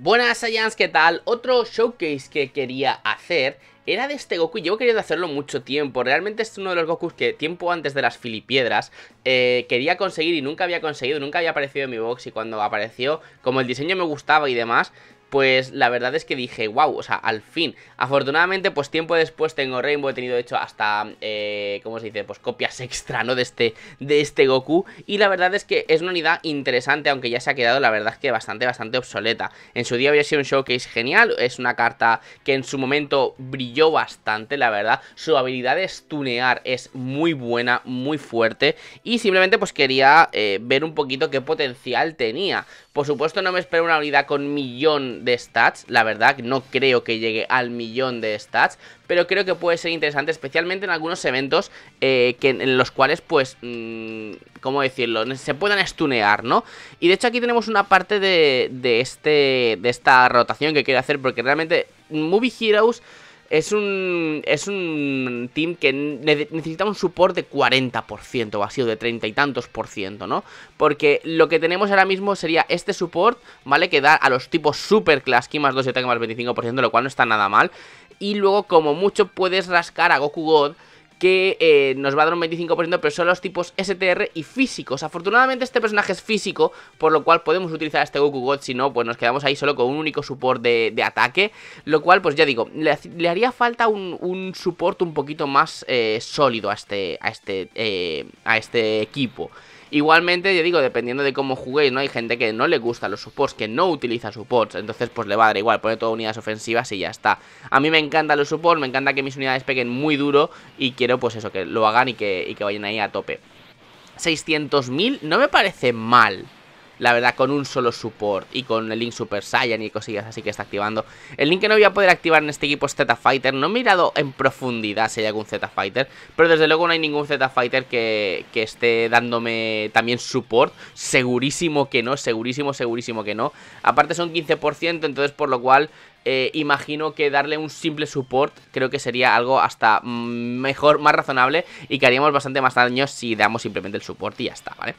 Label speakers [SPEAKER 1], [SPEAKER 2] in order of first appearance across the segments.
[SPEAKER 1] Buenas Saiyans, ¿qué tal? Otro showcase que quería hacer era de este Goku y llevo querido hacerlo mucho tiempo. Realmente es uno de los Gokus que tiempo antes de las filipiedras eh, quería conseguir y nunca había conseguido, nunca había aparecido en mi box y cuando apareció, como el diseño me gustaba y demás, pues la verdad es que dije, wow, o sea, al fin. Afortunadamente, pues tiempo después tengo Rainbow, he tenido hecho hasta, eh, ¿cómo se dice? Pues copias extra, ¿no? De este, de este Goku. Y la verdad es que es una unidad interesante, aunque ya se ha quedado, la verdad es que bastante, bastante obsoleta. En su día había sido un showcase genial, es una carta que en su momento brilló bastante, la verdad. Su habilidad de stunear es muy buena, muy fuerte. Y simplemente pues quería eh, ver un poquito qué potencial tenía. Por supuesto no me espero una unidad con millón de stats. La verdad, no creo que llegue al millón de stats, pero creo que puede ser interesante, especialmente en algunos eventos eh, en los cuales, pues, mm, ¿cómo decirlo? Se puedan estunear, ¿no? Y de hecho aquí tenemos una parte de, de, este, de esta rotación que quiero hacer, porque realmente Movie Heroes... Es un, es un team que necesita un support de 40% o así, o de treinta y tantos por ciento, ¿no? Porque lo que tenemos ahora mismo sería este support, ¿vale? Que da a los tipos super Que más 2 y ataque más 25%, lo cual no está nada mal. Y luego, como mucho, puedes rascar a Goku God que eh, nos va a dar un 25%, pero son los tipos STR y físicos. Afortunadamente este personaje es físico, por lo cual podemos utilizar este Goku God, si no, pues nos quedamos ahí solo con un único support de, ataque, lo cual, pues ya digo, le, haría falta un, un, un poquito más eh, sólido a este, a este, eh, a este equipo. Igualmente, yo digo, dependiendo de cómo juguéis, ¿no? Hay gente que no le gusta los supports, que no utiliza supports, entonces pues le va a dar igual, pone todas unidades ofensivas y ya está. A mí me encantan los supports, me encanta que mis unidades peguen muy duro y quiero pues eso, que lo hagan y que, y que vayan ahí a tope. 600.000 no me parece mal, la verdad, con un solo support y con el Link Super Saiyan y cosillas así que está activando. El Link que no voy a poder activar en este equipo es Z Fighter. No he mirado en profundidad si hay algún Z Fighter, pero desde luego no hay ningún Z Fighter que, que esté dándome también support. Segurísimo que no, segurísimo, segurísimo que no. Aparte son 15%, entonces por lo cual eh, imagino que darle un simple support creo que sería algo hasta mejor, más razonable y que haríamos bastante más daño si damos simplemente el support y ya está, ¿vale?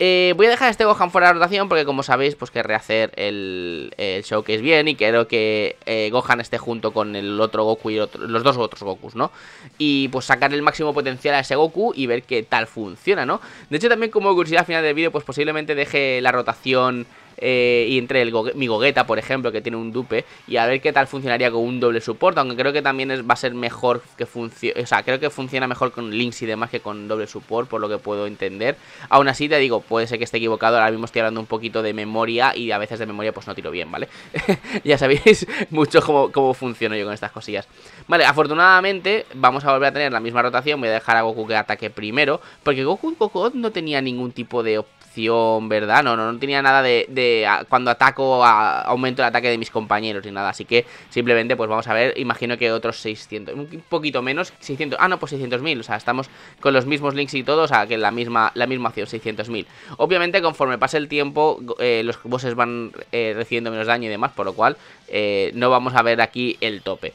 [SPEAKER 1] Eh, voy a dejar este Gohan fuera de rotación porque como sabéis, pues que rehacer el, que es bien y quiero que eh, Gohan esté junto con el otro Goku y los dos otros Gokus, ¿no? Y pues sacar el máximo potencial a ese Goku y ver qué tal funciona, ¿no? De hecho también como curiosidad final del vídeo, pues posiblemente deje la rotación... Eh, y entre el mi Gogeta, por ejemplo, que tiene un dupe, y a ver qué tal funcionaría con un doble soporte, aunque creo que también va a ser mejor que funcione, o sea, creo que funciona mejor con links y demás que con doble support, por lo que puedo entender. Aún así, te digo, puede ser que esté equivocado, ahora mismo estoy hablando un poquito de memoria y a veces de memoria pues no tiro bien, ¿vale? ya sabéis mucho cómo, cómo funciono yo con estas cosillas. Vale, afortunadamente vamos a volver a tener la misma rotación, voy a dejar a Goku que ataque primero, porque Goku Goku no tenía ningún tipo de ¿verdad? No, no, no tenía nada de, cuando ataco, aumento el ataque de mis compañeros ni nada. Así que simplemente, pues vamos a ver, imagino que otros 600, un poquito menos, 600, ah, no, pues 600.000. O sea, estamos con los mismos links y todo, o sea, que la misma, la misma acción, 600.000. Obviamente, conforme pase el tiempo, eh, los bosses van eh, recibiendo menos daño y demás, por lo cual eh, no vamos a ver aquí el tope.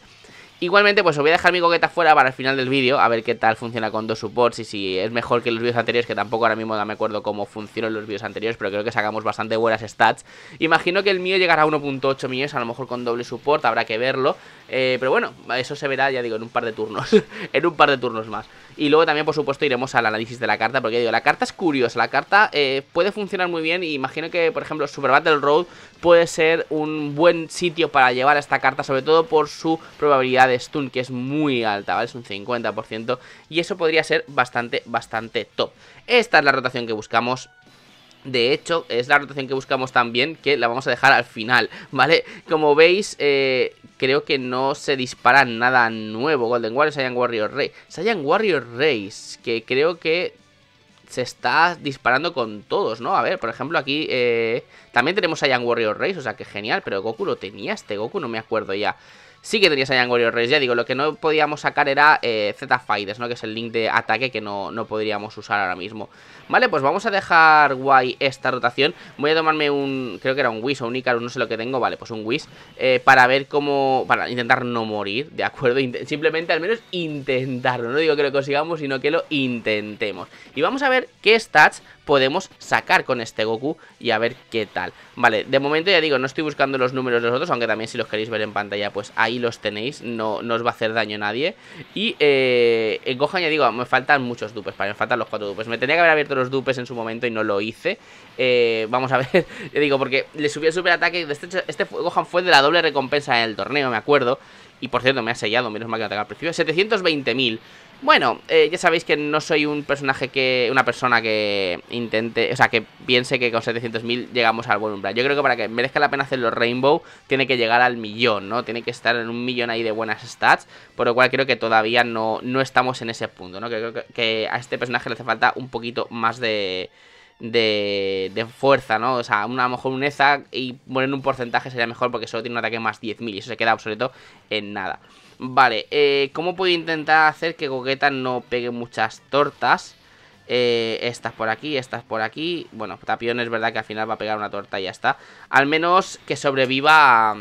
[SPEAKER 1] Igualmente, pues os voy a dejar mi coqueta fuera para el final del vídeo, a ver qué tal funciona con dos supports y si es mejor que los vídeos anteriores, que tampoco ahora mismo me acuerdo cómo funcionan los vídeos anteriores, pero creo que sacamos bastante buenas stats. Imagino que el mío llegará a 1.8 millones, a lo mejor con doble support, habrá que verlo, eh, pero bueno, eso se verá, ya digo, en un par de turnos, en un par de turnos más. Y luego también, por supuesto, iremos al análisis de la carta, porque digo, la carta es curiosa, la carta eh, puede funcionar muy bien. Y imagino que, por ejemplo, Super Battle Road puede ser un buen sitio para llevar esta carta, sobre todo por su probabilidad de stun, que es muy alta, ¿vale? Es un 50%, y eso podría ser bastante, bastante top. Esta es la rotación que buscamos de hecho, es la rotación que buscamos también, que la vamos a dejar al final, ¿vale? Como veis, eh, creo que no se dispara nada nuevo. Golden Warrior, Saiyan Warrior Rey. Saiyan Warrior Race, que creo que se está disparando con todos, ¿no? A ver, por ejemplo, aquí eh, también tenemos Saiyan Warrior Race, o sea que genial, pero Goku lo tenía, este Goku no me acuerdo ya sí que tenías a Warrior Race. Ya digo, lo que no podíamos sacar era eh, Z-Fighters, ¿no? Que es el link de ataque que no, podríamos usar ahora mismo. Vale, pues vamos a dejar guay esta rotación. Voy a tomarme un, creo que era un Whis o un Icarus, no sé lo que tengo. Vale, pues un Whis eh, para ver cómo, para intentar no morir, ¿de acuerdo? simplemente al menos intentarlo. No digo que lo consigamos, sino que lo intentemos. Y vamos a ver qué stats podemos sacar con este Goku y a ver qué tal. Vale, de momento ya digo, no estoy buscando los números de los otros, aunque también si los queréis ver en pantalla, pues ahí los tenéis, no, os va a hacer daño nadie. Y eh, en Gohan ya digo, me faltan muchos dupes, me faltan los cuatro dupes. Me tenía que haber abierto los dupes en su momento y no lo hice. Eh, vamos a ver, ya digo, porque le subí el superataque, este, este Gohan fue de la doble recompensa en el torneo, me acuerdo. Y por cierto, me ha sellado, menos mal que no al principio. 720.000. Bueno, eh, ya sabéis que no soy un personaje que. Una persona que intente. O sea, que piense que con 700.000 llegamos al buen umbral. Yo creo que para que merezca la pena hacer los Rainbow, tiene que llegar al millón, ¿no? Tiene que estar en un millón ahí de buenas stats. Por lo cual creo que todavía no, no estamos en ese punto, ¿no? Creo que a este personaje le hace falta un poquito más de de, de fuerza, ¿no? O sea, una, a lo mejor un EZA y poner un porcentaje sería mejor porque solo tiene un ataque más 10.000 y eso se queda obsoleto en nada. Vale, eh, ¿cómo puedo intentar hacer que coqueta no pegue muchas tortas? Eh, estas por aquí, estas por aquí. Bueno, Tapión es verdad que al final va a pegar una torta y ya está. Al menos que sobreviva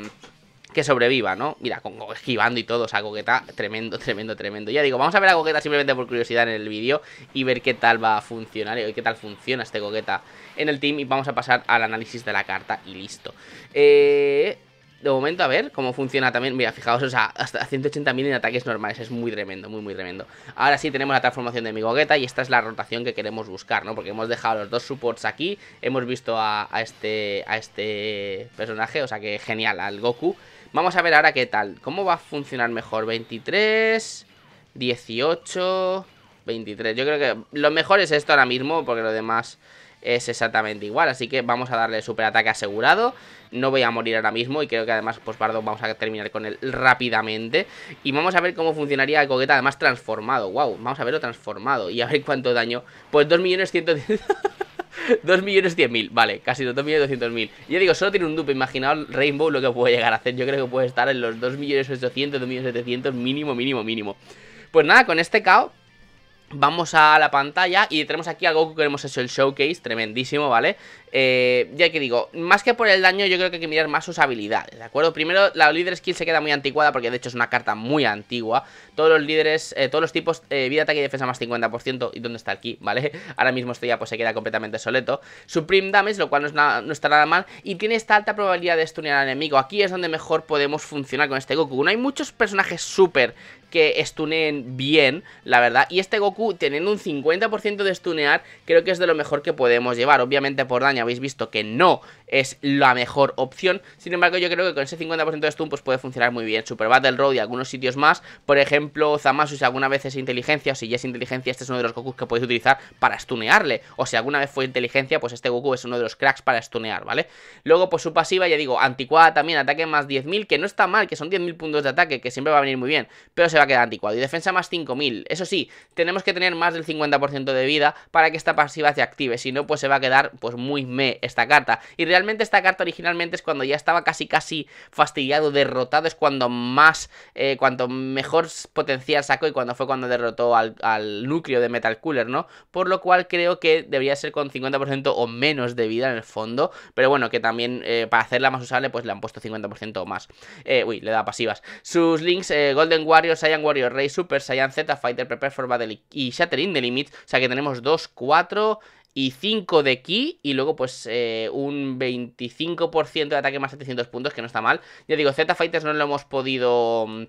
[SPEAKER 1] que sobreviva, ¿no? Mira, con, esquivando y todo, o Coqueta, tremendo, tremendo, tremendo. Ya digo, vamos a ver a Coqueta simplemente por curiosidad en el vídeo y ver qué tal va a funcionar y eh, qué tal funciona este Coqueta en el team y vamos a pasar al análisis de la carta y listo. Eh de momento a ver cómo funciona también. Mira, fijaos, o sea, hasta 180.000 en ataques normales. Es muy tremendo, muy, muy tremendo. Ahora sí tenemos la transformación de mi gogueta y esta es la rotación que queremos buscar, ¿no? Porque hemos dejado los dos supports aquí. Hemos visto a, este, a este personaje, o sea que genial, al Goku. Vamos a ver ahora qué tal. ¿Cómo va a funcionar mejor? 23, 18, 23. Yo creo que lo mejor es esto ahora mismo porque lo demás es exactamente igual, así que vamos a darle super ataque asegurado, no voy a morir ahora mismo y creo que además pues bardo, vamos a terminar con él rápidamente y vamos a ver cómo funcionaría el coqueta además transformado, wow, vamos a verlo transformado y a ver cuánto daño, pues 2.100.000 2.100.000, vale, casi 2.200.000 Yo digo, solo tiene un dupe, imaginaos Rainbow lo que puede llegar a hacer Yo creo que puede estar en los millones 2.700.000 mínimo, mínimo, mínimo Pues nada, con este KO Vamos a la pantalla y tenemos aquí Goku, que hemos hecho el showcase, tremendísimo, ¿vale? Eh, ya que digo, más que por el daño yo creo que hay que mirar más sus habilidades, ¿de acuerdo? Primero, la líder skill se queda muy anticuada porque de hecho es una carta muy antigua. Todos los líderes, eh, todos los tipos, eh, vida, ataque y defensa más 50% y dónde está aquí, ¿vale? Ahora mismo esto ya pues se queda completamente soleto. Supreme Damage, lo cual no, está nada mal y tiene esta alta probabilidad de stunear al enemigo. Aquí es donde mejor podemos funcionar con este Goku. No hay muchos personajes súper que stuneen bien, la verdad. Y este Goku, teniendo un 50% de estunear, creo que es de lo mejor que podemos llevar. Obviamente por daño habéis visto que no es la mejor opción. Sin embargo, yo creo que con ese 50% de stun pues puede funcionar muy bien. Super Battle Road y algunos sitios más. Por ejemplo, Zamasu, si alguna vez es inteligencia, o si ya es inteligencia, este es uno de los Gokus que podéis utilizar para stunearle. O si alguna vez fue inteligencia, pues este Goku es uno de los cracks para estunear, ¿vale? Luego, pues su pasiva, ya digo, anticuada también, ataque más 10.000, que no está mal, que son 10.000 puntos de ataque, que siempre va a venir muy bien. Pero se va a quedar anticuado. Y defensa más 5000. Eso sí, tenemos que tener más del 50% de vida para que esta pasiva se active. Si no, pues se va a quedar pues muy me esta carta. Y realmente esta carta originalmente es cuando ya estaba casi casi fastidiado, derrotado. Es cuando más, eh, cuanto mejor potencial sacó y cuando fue cuando derrotó al, núcleo de Metal Cooler, ¿no? Por lo cual creo que debería ser con 50% o menos de vida en el fondo. Pero bueno, que también eh, para hacerla más usable pues le han puesto 50% o más. Eh, uy, le da pasivas. Sus links, Golden Warriors, Saiyan Warrior Rey, Super Saiyan Z Fighter, Prepare for Battle y Shattering de Limits. O sea que tenemos 2, 4 y 5 de ki y luego pues eh, un 25% de ataque más 700 puntos, que no está mal. Ya digo, Z Fighters no lo hemos podido... Mm,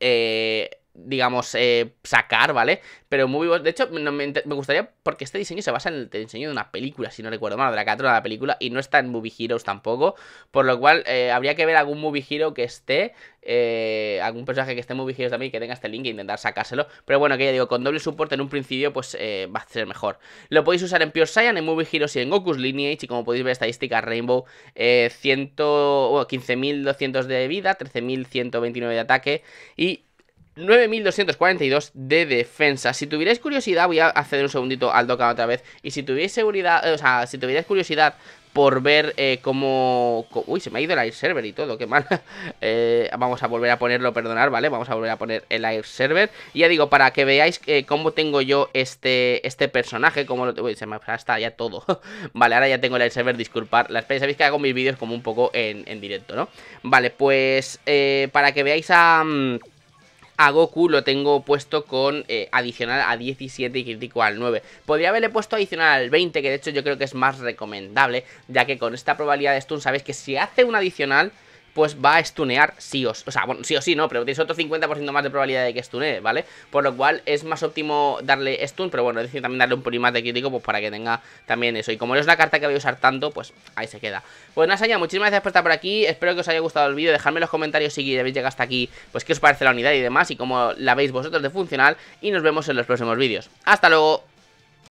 [SPEAKER 1] eh, digamos, eh, sacar, ¿vale? Pero muy vivos. De hecho, me, gustaría, porque este diseño se basa en el diseño de una película, si no recuerdo mal, de la catrona de la película, y no está en Movie Heroes tampoco, por lo cual eh, habría que ver algún Movie Hero que esté, eh, algún personaje que esté en Movie Heroes también, que tenga este link e intentar sacárselo. Pero bueno, que ya digo, con doble soporte en un principio, pues eh, va a ser mejor. Lo podéis usar en Pure Saiyan, en Movie Heroes y en Goku's Lineage, y como podéis ver, estadística, Rainbow, 15.200 de vida, 13.129 de ataque, y 9242 de defensa. Si tuvierais curiosidad, voy a acceder un segundito al Dokkan otra vez. Y si tuvierais seguridad, eh, o sea, si tuvierais curiosidad por ver eh, cómo, Uy, se me ha ido el Air Server y todo, qué mal. Eh, vamos a volver a ponerlo, perdonar, ¿vale? Vamos a volver a poner el Air Server. Y ya digo, para que veáis cómo tengo yo este, este personaje, cómo lo Uy, se me ha está ya todo. vale, ahora ya tengo el Air Server, disculpar. sabéis que hago mis vídeos como un poco en, directo, ¿no? Vale, pues para que veáis a... Mm, a Goku lo tengo puesto con eh, adicional a 17 y crítico al 9. Podría haberle puesto adicional al 20, que de hecho yo creo que es más recomendable, ya que con esta probabilidad de stun sabéis que si hace un adicional pues va a stunear sí o sí. O sea, bueno, sí o sí, no, pero tienes otro 50% más de probabilidad de que estune ¿vale? Por lo cual es más óptimo darle stun, pero bueno, decir, también darle un primate de crítico, pues para que tenga también eso. Y como no es la carta que voy a usar tanto, pues ahí se queda. Bueno, pues Asaya, muchísimas gracias por estar por aquí. Espero que os haya gustado el vídeo. Dejadme en los comentarios si habéis llegado hasta aquí, pues qué os parece la unidad y demás, y cómo la veis vosotros de funcional. Y nos vemos en los próximos vídeos. ¡Hasta luego!